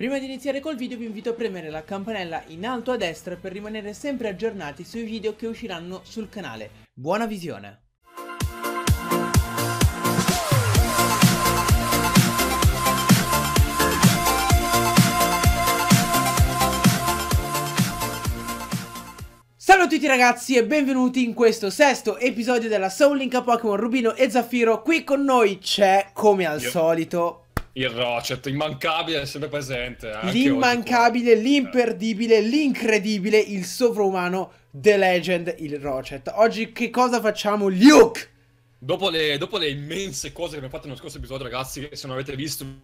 Prima di iniziare col video vi invito a premere la campanella in alto a destra per rimanere sempre aggiornati sui video che usciranno sul canale. Buona visione! Salve a tutti ragazzi e benvenuti in questo sesto episodio della Soul Link a Pokémon Rubino e Zaffiro. Qui con noi c'è, come al solito, il Rocet, immancabile, sempre presente. Eh, L'immancabile, l'imperdibile, l'incredibile, il sovrumano, The Legend, il Rocet. Oggi che cosa facciamo, Luke? Dopo le, dopo le immense cose che abbiamo fatto nello scorso episodio, ragazzi, se non avete visto, vi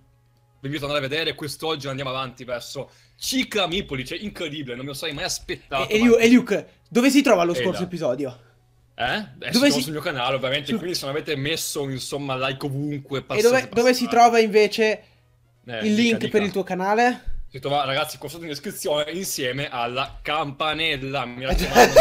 invito ad andare a vedere. Quest'oggi andiamo avanti verso Ciclamipoli, cioè incredibile, non me lo sarei mai aspettato. E, e, ma... e Luke, dove si trova lo eh, scorso Eda. episodio? Eh? È dove si... sul mio canale, ovviamente. Su... Quindi se non avete messo insomma like ovunque. E dove, dove si trova invece eh, il dica, link dica. per il tuo canale? scritto va, ragazzi, consultate in descrizione insieme alla campanella. Mi raccomando,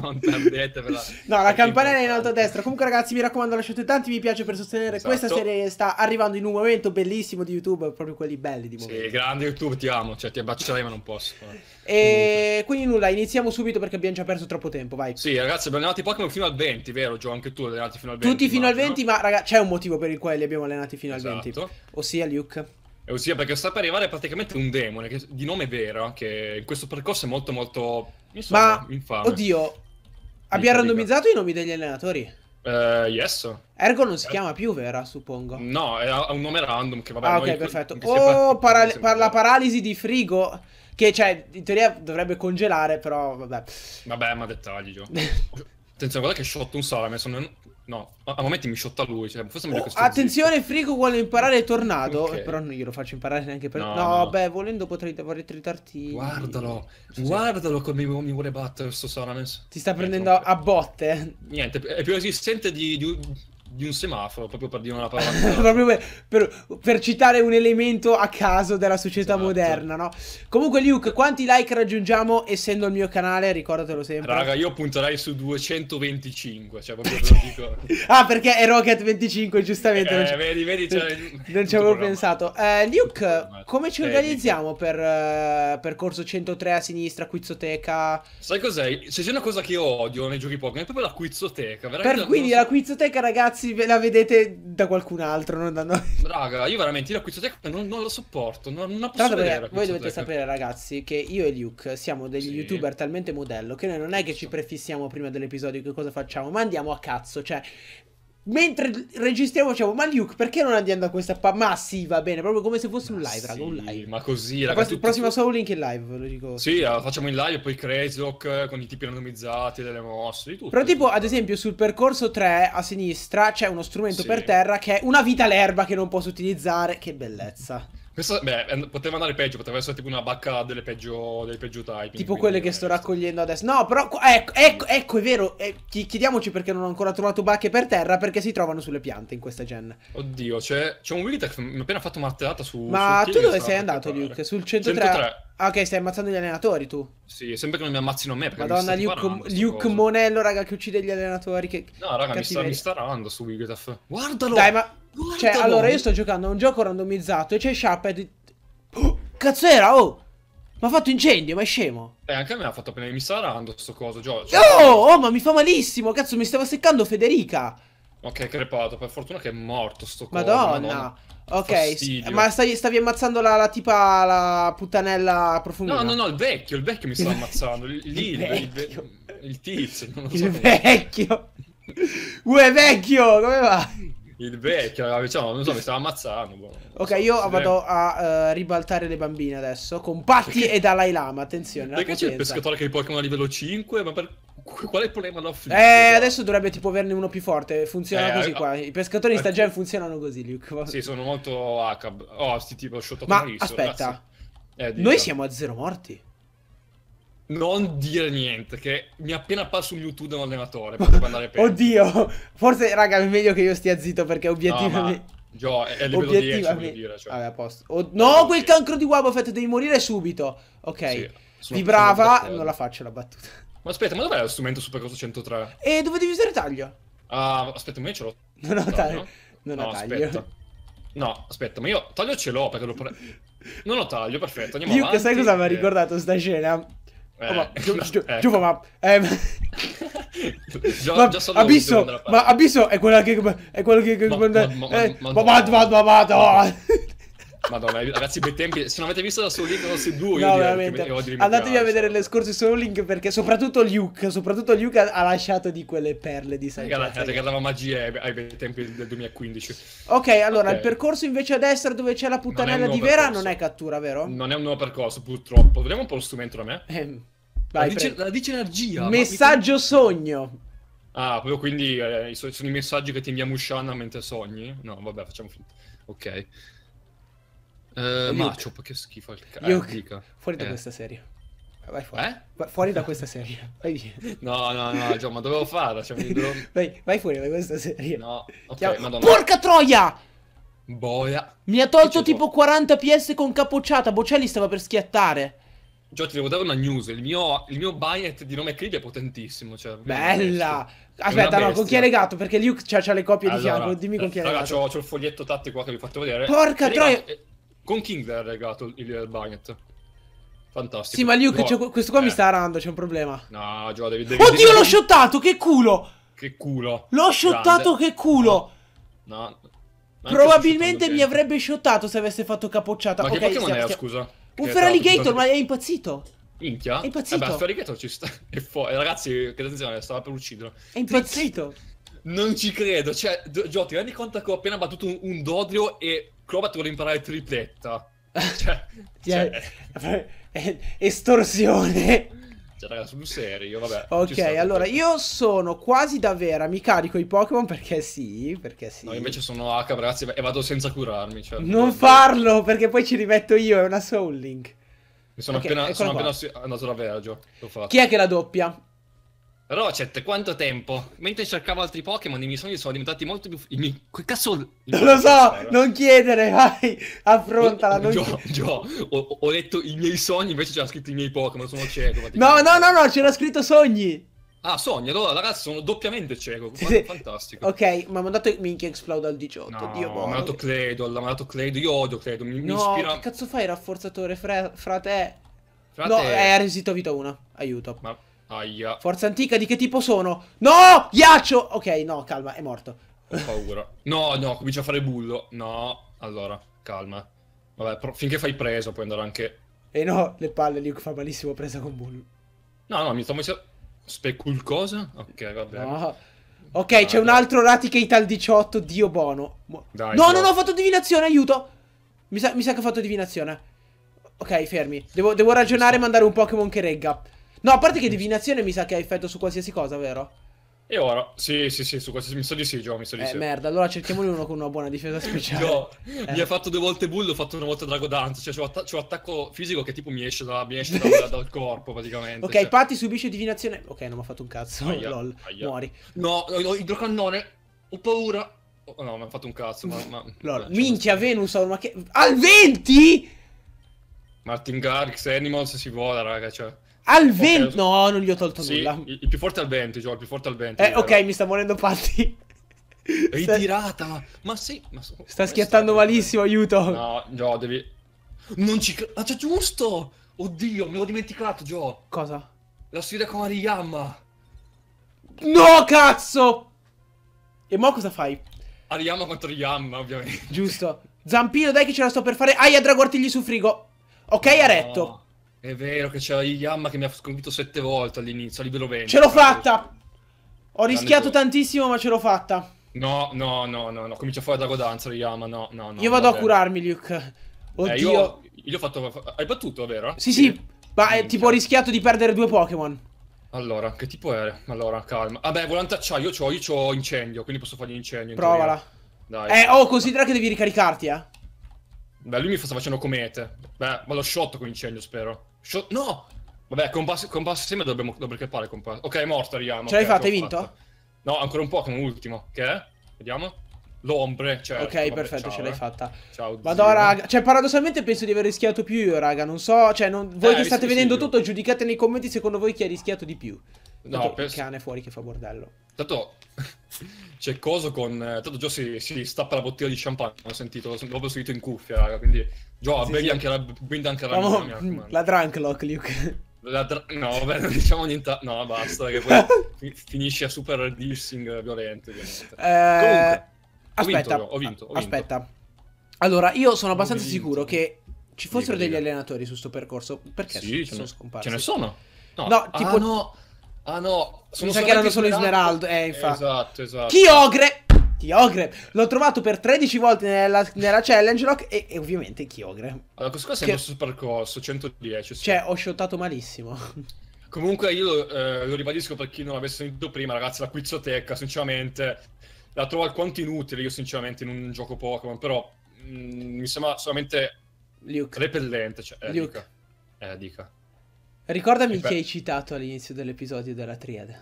non, non perdete. No, la campanella è in alto a destra. Comunque, ragazzi, mi raccomando, lasciate tanti mi piace per sostenere esatto. questa serie. Sta arrivando in un momento bellissimo di YouTube, proprio quelli belli di momento. Sì, grande YouTube, ti amo. Cioè, ti abbraccerai, ma non posso. E eh. quindi nulla, iniziamo subito perché abbiamo già perso troppo tempo. Vai. Sì, ragazzi, abbiamo allenato i Pokémon fino al 20, vero? Gio, anche tu li hai allenati fino al 20. Tutti fino al 20, ma, ragazzi, c'è un motivo per il quale li abbiamo allenati fino esatto. al 20. Ossia Luke. E eh, ossia perché sta per arrivare praticamente un demone che, di nome Vera, che in questo percorso è molto molto, insomma, Ma, infame. oddio, abbiamo randomizzato i nomi degli allenatori? Uh, yes. Ergo non si eh. chiama più Vera, suppongo. No, è un nome random che vabbè. Ah, ok, perfetto. Oh, para per la paralisi di frigo. Che, cioè, in teoria dovrebbe congelare, però vabbè. Vabbè, ma dettagli, Gio. Attenzione, guarda che shot un salame, sono No, a, momenti mi shotta lui, cioè, forse oh, Attenzione, zitto. Frigo vuole imparare tornato. okay. però non glielo faccio imparare neanche per... No, no, no. beh, volendo potrei, potrei tritarti... Guardalo, sì, guardalo come mi vuole battere sto Salamence. Ti sta prendendo a botte. Niente, è più resistente di, di, di un semaforo, proprio per dire una parola. proprio per, per, per, citare un elemento a caso della società esatto. moderna, no? Comunque, Luke, quanti like raggiungiamo essendo il mio canale? Ricordatelo sempre. Raga, io punterei su 225, cioè proprio te lo dico. ah, perché è Rocket 25, giustamente. Eh, vedi, vedi, cioè, non ci avevo pensato. Eh, Luke, come ci eh, organizziamo dico. per, eh, per corso 103 a sinistra, quizzoteca? Sai cos'è? Se c'è una cosa che io odio nei giochi Pokémon è proprio la quizzoteca. Per, quindi cosa... la quizzoteca, ragazzi ragazzi, ve la vedete da qualcun altro, non da noi. Raga, io veramente, io la quizoteca non, non lo sopporto, non, non la posso vedere. voi dovete sapere, ragazzi, che io e Luke siamo degli sì. youtuber talmente modello che noi non è che ci prefissiamo prima dell'episodio che cosa facciamo, ma andiamo a cazzo, cioè, Mentre registriamo, diciamo, ma Luke, perché non andiamo da questa parte? Ma sì, va bene, proprio come se fosse ma un live, sì, raga, un live. Ma così, raga. La tu, prossima tu... solo link in live, lo dico. Sì, la ah, facciamo in live, poi Crazoc eh, con i tipi randomizzati, delle mosse, di tutto. Però tipo, ad esempio, sul percorso 3, a sinistra, c'è uno strumento sì. per terra che è una vita l'erba che non posso utilizzare. Che bellezza. Questa, beh, poteva andare peggio, poteva essere tipo una bacca delle peggio, dei peggio typing. Tipo quelle che sto raccogliendo adesso. No, però, ecco, ecco, ecco è vero. Eh, chiediamoci perché non ho ancora trovato bacche per terra, perché si trovano sulle piante in questa gen. Oddio, c'è, un Willy mi ha appena fatto martellata su... Ma su tu dove sei andato, Luke? Sul 103? 103. Ah, ok, stai ammazzando gli allenatori tu. Sì, sempre che non mi ammazzino me. Perché Madonna, Luke, parando, Luke Monello, raga, che uccide gli allenatori. Che... No, raga, mi sta, mi sta rando su Wiggedaf. Guardalo! Dai, ma... Guardalo. Cioè, allora, io sto giocando a un gioco randomizzato e c'è Sharped... Oh, era, oh! Ma ha fatto incendio, ma è scemo. Eh, anche a me ha fatto appena mi sta rando sto coso, Gio. Cioè... Oh, oh, ma mi fa malissimo, cazzo, mi stava seccando Federica. Ok, crepato, per fortuna che è morto sto coso. Madonna. Madonna. Ok, Fastidio. ma stai, stavi ammazzando la, la, tipa, la puttanella profonda. No, no, no, il vecchio, il vecchio mi sta ammazzando. Lì, il, il, il, il, tizio, non lo so. Il vecchio! Uè, vecchio, come va? Il vecchio, diciamo, non so, mi stava ammazzando. Boh, ok, so, io vado a uh, ribaltare le bambine adesso. Con Patti perché... e Dalai Lama, attenzione. Perché c'è il pescatore che è Pokémon a livello 5? Ma per... Qual è il problema dell'offlip? Eh, adesso dovrebbe tipo averne uno più forte. Funziona eh, così qua. I pescatori in stagione funzionano così, Luke. Sì, sono molto ACAB. Oh, sti tipo shot Ma riso, aspetta. Eh, Noi siamo a zero morti. Non dire niente, che mi è appena apparso un YouTube un allenatore per andare peggio. Oddio, forse, raga, è meglio che io stia zitto perché obiettivamente... No, Gio, è livello obiettivamente... 10, voglio dire. Cioè... Vabbè, a posto. O... No, quel cancro di Wabafet, devi morire subito. Ok. Sì. Vibrava, non la faccio la battuta. Ma aspetta, ma dov'è lo strumento Super Cross 103? E dove devi usare taglio? Ah, uh, aspetta, ma io ce l'ho. Non ho taglio. No? Non ho no, taglio. Aspetta. No, aspetta, ma io taglio ce l'ho perché lo pre... Non ho taglio, perfetto, andiamo io, avanti. sai cosa mi ha ricordato eh. sta scena? Giù, eh, oh, ma, gi- gi- ecco. eh, già, ma già abisso, ma abisso è quella che... È quella che... Ma, ma, ma, ma, ma, ma, Madonna, eh, ragazzi, bei tempi. Se non avete visto da Soul Link, non si due. No, veramente. Andatevi a vedere le scorse Soul Link perché soprattutto Luke, soprattutto Luke ha, lasciato di quelle perle di Sanji. Ha regalato magia ai, eh, ai bei tempi del 2015. Ok, allora okay. il percorso invece a destra dove c'è la puttanella di Vera percorso. non è cattura, vero? Non è un nuovo percorso, purtroppo. Vediamo un po' lo strumento da eh, me. vai, la, dice, la dice energia. Messaggio mi... sogno. Ah, proprio quindi eh, sono i messaggi che ti inviamo Shanna mentre sogni? No, vabbè, facciamo finta. Ok. Uh, eh, Maciup, che schifo il cazzo. Io... Eh, fuori da eh. questa serie. Vai fuori. Eh? Vai fuori da questa serie. Vai via. No, no, no, Gio, ma dovevo farla. Cioè, dovevo... vai, vai, fuori da questa serie. No, ok, Chiam... Porca troia! Boia. Mi ha tolto tipo 40 PS con capocciata. Bocelli stava per schiattare. Gio, ti devo dare una news. Il mio, il mio Binet di nome Creed è potentissimo. Cioè, Bella! Aspetta, no, con chi è legato? Perché Luke c'ha, le copie allora, di fianco. Dimmi con chi è legato. Allora, c'ho, il foglietto tattico qua che vi ho fatto vedere. Porca troia! Legato, eh, con King l'ha regalato il Bagnet. Fantastico. Sì, ma Luke, no, questo qua eh. mi sta arando, c'è un problema. No, Gio, devi, devi Oddio, l'ho shottato, che culo! Che culo. L'ho shottato, che culo! No. no. Probabilmente mi avrebbe shottato se avesse fatto capocciata. Ma okay, che Pokémon stiamo, era, stiamo... scusa? Un Feraligator, ma è impazzito. Minchia? È eh impazzito. Vabbè, Feraligator ci sta. È fuori. Eh, ragazzi, che attenzione, stava per ucciderlo. È impazzito. Non ci credo. Cioè, Gio, ti rendi conto che ho appena battuto un, un Dodrio e Crobat vuole imparare tripletta. Cioè, cioè... cioè eh, eh, estorsione. Cioè, raga, sul serio, vabbè. Ok, allora io sono quasi da vera, mi carico i Pokémon perché sì, perché sì. No, invece sono H, ragazzi, e vado senza curarmi. Cioè, non farlo, perché poi ci rimetto io, è una Soul Link. Mi sono okay, appena, sono appena andato da vera, Gio. Chi è che la doppia? Rocet, quanto tempo? Mentre cercavo altri Pokémon, i miei sogni sono diventati molto più. Il mio... Che cazzo. Il Lo so, non chiedere, vai, affrontala. Non... Gio, Gio, ho, ho, letto i miei sogni, invece c'era scritto i miei Pokémon, sono cieco. No, no, no, no, c'era scritto sogni. Ah, sogni, allora ragazzi, sono doppiamente cieco. Sì, sì. Fantastico. Ok, ma mi ha mandato Minchia Explode al 18. No, Dio buono. Mi ha mandato Credo, mi ha mandato Credo, io odio Credo. Mi, no, mi ispira... Che cazzo fai, rafforzatore, frate? Fra no, è eh, resistito vita 1. Aiuto. Ma Aia. Forza antica di che tipo sono? No! Ghiaccio! Ok, no, calma, è morto. Ho paura. No, no, comincia a fare bullo. No, allora, calma. Vabbè, finché fai preso puoi andare anche... E eh no, le palle, Luke fa malissimo presa con bullo. No, no, mi sto messo... Specul cosa? Ok, vabbè. No. Ok, ah, c'è un altro Raticate al 18, Dio Bono. Dai, no, no, no, ho fatto divinazione, aiuto! Mi sa, mi sa che ho fatto divinazione. Ok, fermi. Devo, devo ragionare e mandare un Pokémon che regga. No, a parte che divinazione mi sa che ha effetto su qualsiasi cosa, vero? E ora? Sì, sì, sì, su questi mi so di sì, Gio, mi so di eh, sì. merda, allora cerchiamone uno con una buona difesa speciale. Gio, eh. mi ha fatto due volte bull, ho fatto una volta drago dance, cioè c'ho, att- c'ho attacco fisico che tipo mi esce, da, mi esce da, dal corpo praticamente. Ok, cioè. Patti subisce divinazione... Ok, non mi ha fatto un cazzo, aia, lol, aia. muori. No, no, no idrocannone, ho paura. Oh, no, mi ha fatto un cazzo, ma... ma... lol, cioè, minchia, Venus, ma che... Al 20?! Martin Garrix, Animals si vola, raga, cioè... Al vento! okay, no, non gli ho tolto sì, nulla. Il, più forte al vento, Gio, il più forte al vento. Eh, ok, mi sta morendo Patti. Ritirata, ma sì, ma so, sta schiattando stai? malissimo, aiuto. No, Gio, devi... Non ci ah, c'è giusto! Oddio, me l'ho dimenticato, Gio. Cosa? La sfida con Ariyama. No, cazzo! E mo cosa fai? Ariyama contro Riyama, ovviamente. Giusto. Zampino, dai che ce la sto per fare. Aia, dragortigli su frigo. Ok, no. ha retto. È vero che c'era Yamma che mi ha sconfitto sette volte all'inizio, a livello 20. Ce l'ho fatta! Ho rischiato tantissimo, ma ce l'ho fatta. No, no, no, no, no. Comincia fuori da Godanza, Danza, Yamma, no, no, no. Io vado vabbè. a curarmi, Luke. Oddio. Eh, io, io ho fatto... Hai battuto, vero? Sì, sì. sì. Ma eh, tipo ho rischiato di perdere due Pokémon. Allora, che tipo era? Allora, calma. Vabbè, volante acciaio, io ho incendio, quindi posso fargli incendio. Provala. Dai. Eh, oh, considera che devi ricaricarti, eh. Beh, lui mi sta facendo comete. Beh, ma lo shot con incendio, spero. Shot... No! Vabbè, con compasso assieme dobbiamo doppelcappare compasso. Ok, è morto, arriviamo. Ce l'hai fatta, hai vinto? Fatta. No, ancora un po' come ultimo. Che è? Vediamo. L'ombre, certo. Ok, Vabbè, perfetto, ciao, ce l'hai eh. fatta. Ciao, Vado, zio. raga. Cioè, paradossalmente penso di aver rischiato più io, raga. Non so, cioè, non... voi eh, che state vedendo tutto, giudicate nei commenti secondo voi chi ha rischiato di più. No, per... il cane fuori che fa bordello. Tanto c'è Coso con... Eh, tanto Gio si, si stappa la bottiglia di champagne, ho sentito, l'ho proprio sentito in cuffia, raga, quindi... Gio, sì, bevi sì. anche la... Brinda anche la... Mm, no, mia, la Drunklock, Luke. La dra- no, vabbè, non diciamo niente. No, basta, che poi finisce a super dissing violento. Eh... Comunque, aspetta, ho vinto, ho vinto, ho vinto. aspetta. Allora, io sono abbastanza sicuro che ci fossero degli allenatori su sto percorso. Perché sì, sono, sono scomparsi? Ce ne sono? No, no ah, tipo... no Ah no, sono Mi sa che erano solo Esmeralda. Eh, infatti. Esatto, esatto. Chiogre! Chiogre! L'ho trovato per 13 volte nella, nella challenge lock e, e ovviamente Chiogre. Allora, questo qua che... è il nostro percorso, 110. Sì. Cioè, ho shottato malissimo. Comunque io lo, eh, lo, ribadisco per chi non l'avesse sentito prima, ragazzi, la quizzoteca, sinceramente, la trovo alquanto inutile, io sinceramente, in un gioco Pokémon, però mh, mm, mi sembra solamente Luke. repellente. Cioè, eh, Luke. Dica. Eh, dica. Ricordami chi hai citato all'inizio dell'episodio della triade.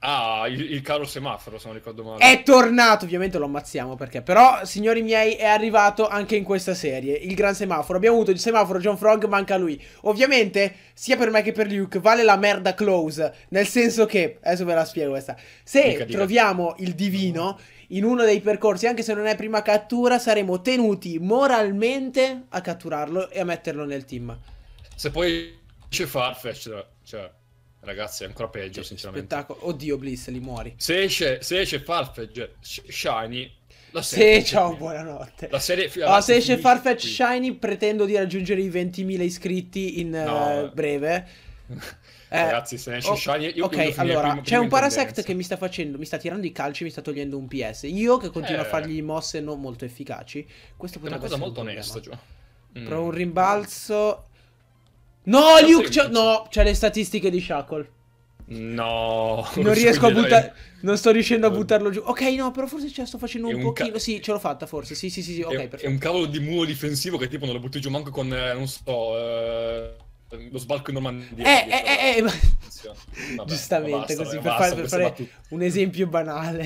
Ah, il, il caro semaforo, se non ricordo male. È tornato, ovviamente lo ammazziamo perché. Però, signori miei, è arrivato anche in questa serie. Il gran semaforo. Abbiamo avuto il semaforo John Frog, manca lui. Ovviamente, sia per me che per Luke, vale la merda close. Nel senso che, adesso ve la spiego questa. Se Mica troviamo dire. il divino in uno dei percorsi, anche se non è prima cattura, saremo tenuti moralmente a catturarlo e a metterlo nel team. Se poi esce Farfetch, cioè, cioè, ragazzi, è ancora peggio, cioè, sinceramente. Spettacolo. Oddio, Bliss, li muori. Se esce, se esce Farfetch Shiny, la serie... Sì, oh, ciao, buonanotte. La serie... Allora, oh, se esce Farfetch qui. Shiny, pretendo di raggiungere i 20.000 iscritti in no. uh, breve. Eh, Ragazzi, se ne esce oh, Shiny, io Ok, allora c'è un Parasect che mi sta facendo, mi sta tirando i calci, mi sta togliendo un PS. Io che continuo eh, a fargli mosse non molto efficaci. Questo è una cosa molto onesta. Mm. Però un rimbalzo. No, Luke, c'è... No, c'è le statistiche di Shackle. No, non, riesco a buttare. Non sto riuscendo a buttarlo giù. Ok, no, però forse ce la sto facendo un, un pochino. Sì, ce l'ho fatta forse. Sì, sì, sì, sì. ok, è, È un cavolo di muro difensivo che tipo non lo butti giù manco con, eh, non so, eh, lo sbalco in Normandia. Eh, eh, eh, eh, Giustamente, basta, così, beh, per, basta, far, per fare battuta. un esempio banale.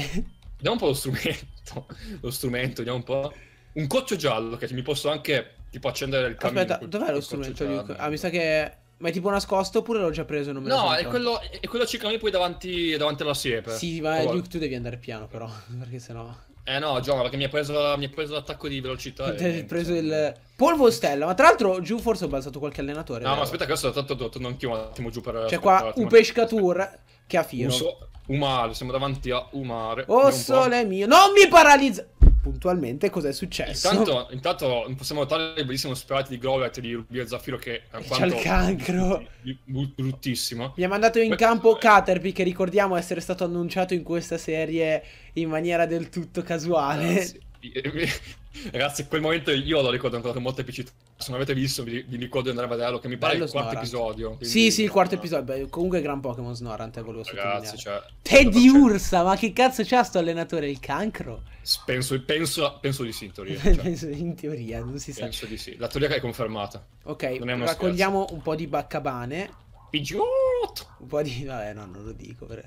Vediamo un po' lo strumento. Lo strumento, vediamo un po'. Un coccio giallo, che mi posso anche Tipo accendere il camino. Aspetta, dov'è lo strumento? Luke? Ah, mi sa che... Ma è tipo nascosto oppure l'ho già preso? no, è, quello, è quello circa poi davanti, davanti, alla siepe. Sì, ma Luke, tu devi andare piano però, perché sennò... Eh no, Giova, perché mi ha preso, preso, l'attacco di velocità. Ti hai preso il... Cioè, polvo Stella, ma tra l'altro giù forse ho balzato qualche allenatore. No, ma aspetta che adesso tanto torno anch'io un attimo giù per... C'è qua Upeshkatur che ha Firo. Uso, umare, siamo davanti a Umare. Oh sole mio, non mi paralizza! puntualmente cosa è successo. Intanto, intanto possiamo notare il bellissimo sprite di Grovet di Rubio Zaffiro che eh, è c'ha il cancro bruttissimo. Mi ha mandato in Beh, campo Caterpie che ricordiamo essere stato annunciato in questa serie in maniera del tutto casuale. Grazie. Ah, eh, ragazzi, quel momento io lo ricordo ancora con molta epicità. Se non avete visto, vi, vi ricordo di andare a vederlo. Che mi pare Bello il quarto Snorant. episodio. Quindi... Sì, sì, il quarto no. episodio. Beh, comunque, gran Pokémon Snorant è eh, quello che Ragazzi, cioè, Teddy cioè, Ursa, ma che cazzo c'ha sto allenatore? Il cancro? Penso, penso, penso di sì, in teoria. Cioè. in teoria, non si sa. Penso di sì. La teoria è confermata. Ok, raccogliamo scherzo. un po' di baccabane. Pigiotto! Un po' di... Vabbè, no, non lo dico, però...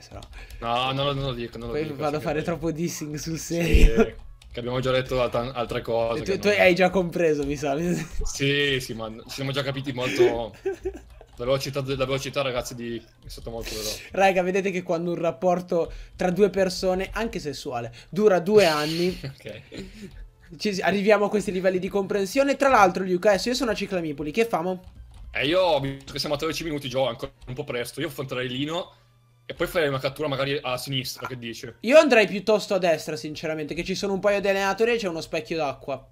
No, no, non lo dico, non lo Poi dico. Poi vado a fare troppo dissing sul serio. Sì. Che abbiamo già detto altra, altre cose. Tu, tu non... hai già compreso, mi sa. Sì, sì, ma ci siamo già capiti molto. La velocità, la velocità, ragazzi, di... è stato molto veloce. Raga, vedete che quando un rapporto tra due persone, anche sessuale, dura due anni, okay. ci, arriviamo a questi livelli di comprensione. Tra l'altro, Luca, adesso io sono a Ciclamipoli, che famo? Eh, io, visto che siamo a 13 minuti, Gio, ancora un po' presto, io affronterei Lino e poi fai una cattura magari a sinistra, che dici? Io andrei piuttosto a destra, sinceramente, che ci sono un paio di allenatori e c'è uno specchio d'acqua.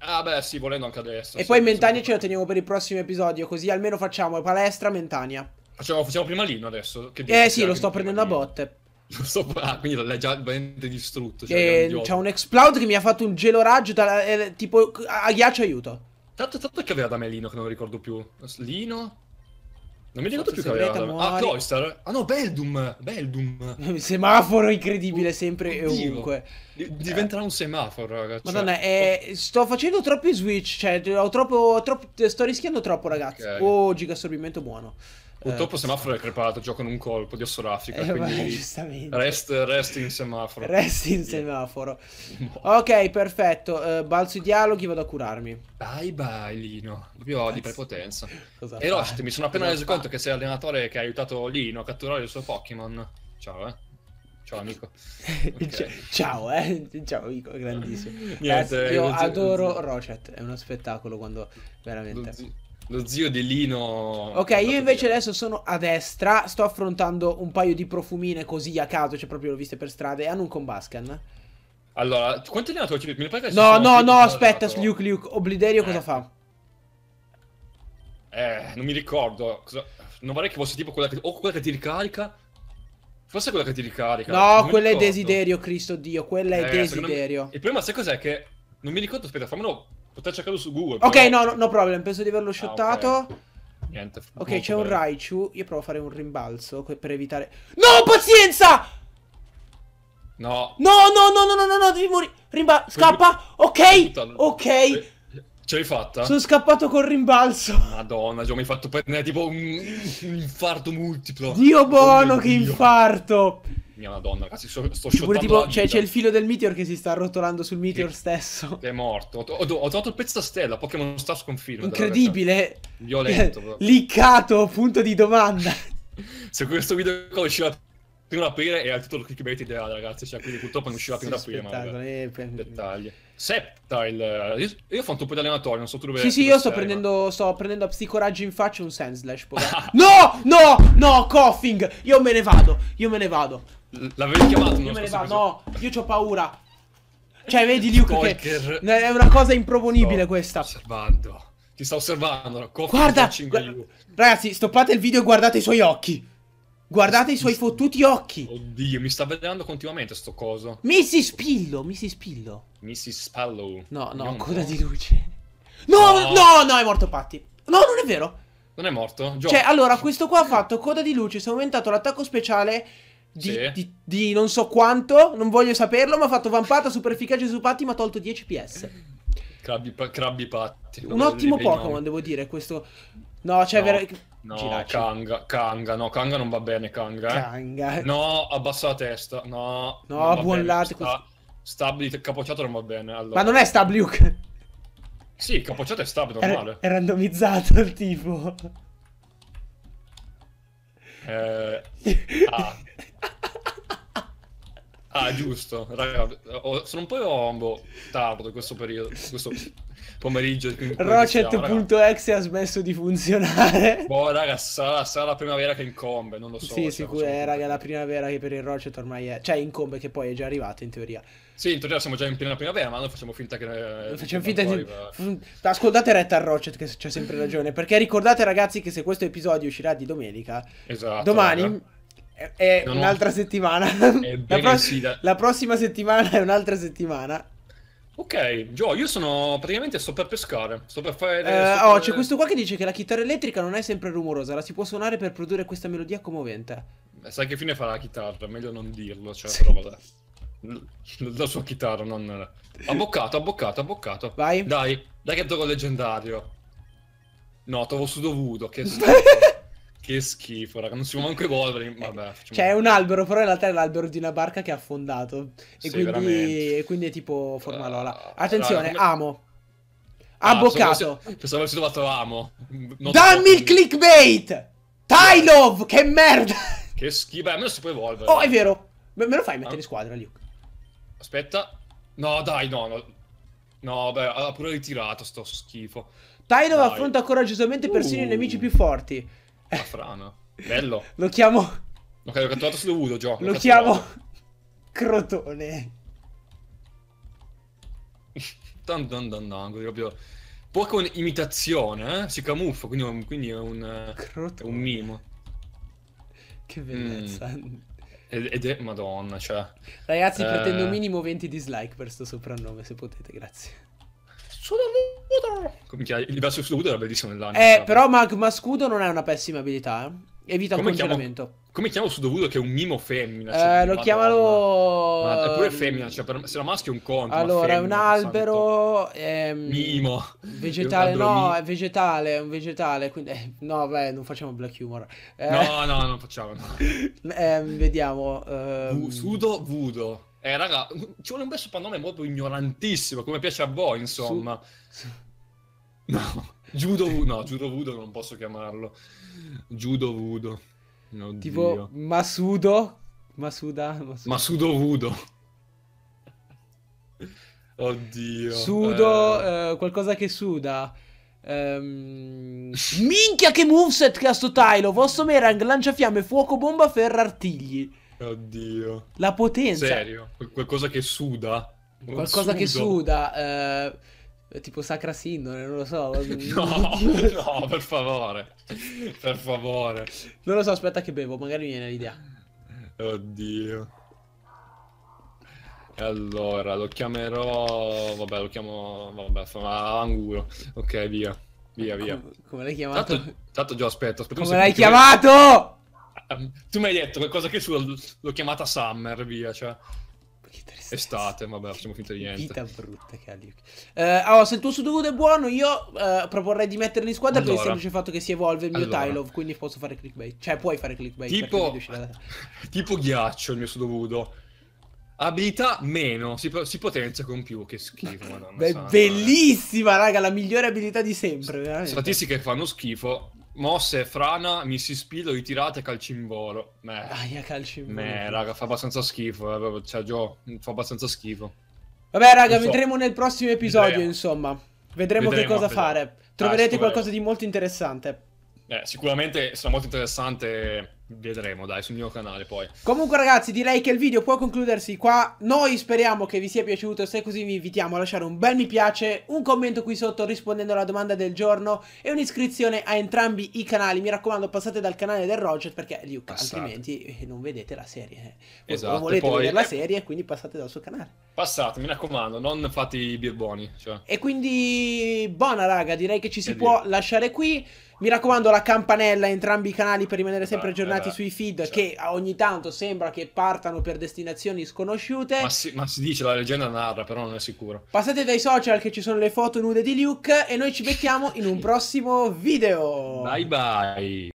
Ah beh, sì, volendo anche a destra. E sì, poi Mentania ce la teniamo per il prossimo episodio, così almeno facciamo palestra Mentania. Facciamo, facciamo prima Lino adesso? Che dici? eh sì, lo sto prendendo a botte. Lo sto... Ah, quindi l'hai già veramente distrutto. Cioè, eh, c'è un explode che mi ha fatto un geloraggio, da, eh, tipo a ghiaccio aiuto. Tanto, tanto che aveva da me Lino che non ricordo più. Lino? Non mi ricordo più che aveva. Ah, muori. Ah, Cloister. Ah no, Beldum. Beldum. semaforo incredibile, oh, sempre e ovunque. Diventerà un semaforo, ragazzi. Madonna, cioè, eh, oh. sto facendo troppi switch. Cioè, troppo, troppo, sto rischiando troppo, ragazzi. Okay. Oh, gigassorbimento buono. Purtroppo eh, semaforo è preparato, gioca in un colpo di osso raffica, eh, quindi giustamente. Rest, rest, in semaforo. Rest in semaforo. ok, perfetto. Uh, balzo i dialoghi, vado a curarmi. Bye bye Lino, proprio di prepotenza. Cosa e Rost, mi sono appena Cosa reso fa? conto che sei l'allenatore che ha aiutato Lino a catturare il suo Pokémon. Ciao, eh. Ciao amico. Okay. Ciao, eh. Ciao amico, grandissimo. Niente, eh, io adoro Rochet, è uno spettacolo quando veramente... Lo zio di Lino. Ok, io invece via. adesso sono a destra. Sto affrontando un paio di profumine così a caso. Cioè, proprio l'ho viste per strada. E hanno un combascan. Allora, quanto ne ha dato? Mi pare che No, no, no, aspetta, dato. Luke, Luke. Obliderio eh. cosa fa? Eh, non mi ricordo. Cosa... Non vorrei che fosse tipo quella che. O quella che ti ricarica. Forse quella che ti ricarica. No, quella è desiderio, Cristo Dio. Quella è eh, desiderio. Me... Il problema, sai cos'è? Che. Non mi ricordo, aspetta, fammelo Potete cercarlo su Google. Ok, però... no, no problem, penso di averlo shottato. Ah, okay. Niente. Ok, c'è un Raichu. Io provo a fare un rimbalzo per evitare... No, pazienza! No. No, no, no, no, no, no, devi morire. Rimbalzo. Scappa. Ok. Ok. Ce l'hai fatta? Sono scappato col rimbalzo. Madonna, già mi hai fatto prendere tipo un, un infarto multiplo. Dio oh buono, oh che Dio. infarto mia madonna, ragazzi, sto, sto Oppure tipo, c'è, cioè, c'è, il filo del meteor che si sta arrotolando sul meteor che, stesso. Che è morto. Ho, ho, ho trovato il pezzo a stella, Pokémon sta sconfitto. Incredibile. Violento. Liccato, punto di domanda. Se questo video qua uscirà prima di aprire era tutto il clickbait ideale, ragazzi. Cioè, quindi purtroppo non uscirà prima sì, di aprire. Ma dettagli. Septile. Io, io ho fatto un po' di allenatorio, non so tu dove. Sì, sì, io sto prendendo, sto prendendo a sti in faccia un sandslash. no, no, no, coughing. Io me ne vado. Io me ne vado. L'avevi chiamato uno io me ne No, io ho paura. Cioè, vedi Luke che è una cosa improponibile sto questa. Osservando. Ti sta osservando. Guarda, gu ragazzi, stoppate il video e guardate i suoi occhi. Guardate i suoi fottuti occhi. Oddio, mi sta vedendo continuamente sto coso. Missy Spillo, Missy Spillo. Missy Spallow. No, no, non coda no. di luce. No, no, no, no, è morto Patti. No, non è vero. Non è morto? Gio. Cioè, allora, questo qua ha fatto coda di luce, si è aumentato l'attacco speciale di, sì. di, di, non so quanto, non voglio saperlo, ma ha fatto vampata, super efficace su Patti, ma ha tolto 10 PS. Crabby, crabby Patti. Un ottimo Pokémon, devo dire, questo... No, cioè... No, ver... no Kanga, Kanga, no, Kanga non va bene, Kanga. Eh. Kanga. No, abbassa la testa, no. No, buon lato. Sta, stabili, capocciato non va bene, allora. Ma non è Stabliuk? Sì, capocciato è stabile, normale. È, è randomizzato il tipo. Eh... Ah. Ah, giusto, raga, sono un po' boh, tardo questo periodo, questo pomeriggio. Rocet.exe ha smesso di funzionare. Boh, raga, sarà, sarà, la primavera che incombe, non lo so. Sì, sicuro, eh, raga, la primavera che per il Rocket ormai è... Cioè, incombe che poi è già arrivata, in teoria. Sì, in teoria siamo già in piena primavera, ma noi facciamo finta che... Non eh, facciamo finta che... Di... Mm, ascoltate retta al Rocket, che c'è sempre ragione, perché ricordate, ragazzi, che se questo episodio uscirà di domenica... Esatto, domani... Raga è no, un'altra settimana. È la, pro- la, prossima settimana è un'altra settimana. Ok, Gio, io sono praticamente sto per pescare. Sto per fare. Eh, oh, per... c'è questo qua che dice che la chitarra elettrica non è sempre rumorosa, la si può suonare per produrre questa melodia commovente. Beh, sai che fine farà la chitarra? Meglio non dirlo, cioè, sì. però vabbè. La sua chitarra, non. Abboccato, abboccato, abboccato. Vai. Dai, dai che tocco leggendario. No, t'avevo su dovuto. Che. Che schifo, raga, non si può manco evolvere. Vabbè, C'è cioè, un albero, però in realtà è l'albero di una barca che ha affondato. E, sì, quindi, e quindi, è tipo Formalola. Ah, Attenzione, raga, come... amo. Abboccato. Ah, pensavo avessi trovato amo. Non Dammi il clickbait! Tylov, che merda! Che schifo, almeno si può evolvere. Oh, è vero. Me, me lo fai mettere ah. in squadra, Luke. Aspetta. No, dai, no, no. No, beh, ha pure ritirato sto schifo. Tylov affronta coraggiosamente persino uh. i nemici più forti. Ma ah, frana. Bello. Lo chiamo... Ok, l'ho catturato se dovuto, gioco. Lo chiamo... Catturato. Crotone. Dan dan dan dan, proprio... Poco imitazione, eh? Si camuffa, quindi, è un, quindi è un... Crotone. È un mimo. Che bellezza. Mm. ed, è... Madonna, cioè... Ragazzi, eh... pretendo minimo 20 dislike per sto soprannome, se potete, grazie. Come Comunque, il verso scudo era bellissimo nell'anime. Eh, però Magma Scudo non è una pessima abilità, eh. Evita come un congelamento. Chiamo, come chiamo Sudovudo che è un mimo femmina? Eh, cioè, eh, lo chiamalo... Ma è pure femmina, cioè per, se la maschio è un conto. Allora, femmina, è un albero... Ehm, mimo. Vegetale, è no, è vegetale, è un vegetale. Quindi, eh, no, beh, non facciamo black humor. Eh, no, no, non facciamo. No. eh, vediamo. Ehm... Sudo Vudo. Eh, raga, ci vuole un bel soprannome proprio ignorantissimo, come piace a voi, insomma. Su... No, Judo Vudo, no, Judo Vudo non posso chiamarlo. Judo Vudo. Oddio. Tipo Masudo, Masuda, Masuda. Masudo Vudo. Oddio. Sudo, eh... Eh, qualcosa che suda. Um... Minchia che moveset che ha sto Tylo! Vostro Merang, lanciafiamme, fuoco bomba, ferra, artigli. Oddio. La potenza. Serio? Qual qualcosa che suda? qualcosa sudo. che suda. Eh tipo sacra sindone, non lo so. no, no, per favore. Per favore. Non lo so, aspetta che bevo, magari mi viene l'idea. Oddio. E allora, lo chiamerò... Vabbè, lo chiamo... Vabbè, fa anguro. Ok, via. Via, via. Come, come l'hai chiamato? Tanto, tanto già aspetto. aspetta come l'hai chiamato? Ah, mm, tu mi hai detto qualcosa che su l'ho chiamata Summer, via, cioè. Estate, vabbè, facciamo finta di niente. Vita brutta che ha Duke. Eh, allora, se il tuo sudovuto è buono, io eh, proporrei di metterlo in squadra allora, per il semplice fatto che si evolve il mio allora. Tylov, quindi posso fare clickbait. Cioè, puoi fare clickbait. Tipo, da... tipo ghiaccio il mio sudovuto. Abilità meno, si, si, potenzia con più, che schifo, madonna Beh, Bellissima, raga, la migliore abilità di sempre, veramente. Statistiche fanno schifo, mosse frana, mi si spido, ritirate, calci in volo. Meh. Dai, a calci in volo. Meh, raga, fa abbastanza schifo. Eh. Cioè, Gio, fa abbastanza schifo. Vabbè, raga, so. vedremo nel prossimo episodio, vedremo. insomma. Vedremo, vedremo, che cosa vedremo. fare. Troverete ah, qualcosa di molto interessante. Eh, sicuramente sarà molto interessante Vedremo, dai, sul mio canale poi. Comunque, ragazzi, direi che il video può concludersi qua. Noi speriamo che vi sia piaciuto. Se è così vi invitiamo a lasciare un bel mi piace, un commento qui sotto rispondendo alla domanda del giorno e un'iscrizione a entrambi i canali. Mi raccomando, passate dal canale del Roger perché lì, altrimenti eh, non vedete la serie. Eh. Esatto, non volete poi... vedere la serie, quindi passate dal suo canale. Passate, mi raccomando, non fate i birboni. Cioè. E quindi, buona raga, direi che ci si e può dire. lasciare qui. Mi raccomando la campanella, a entrambi i canali per rimanere sempre aggiornati aggiornati esatto, sui feed certo. che ogni tanto sembra che partano per destinazioni sconosciute. Ma si, ma si, dice, la leggenda narra, però non è sicuro. Passate dai social che ci sono le foto nude di Luke e noi ci becchiamo in un prossimo video. Bye bye.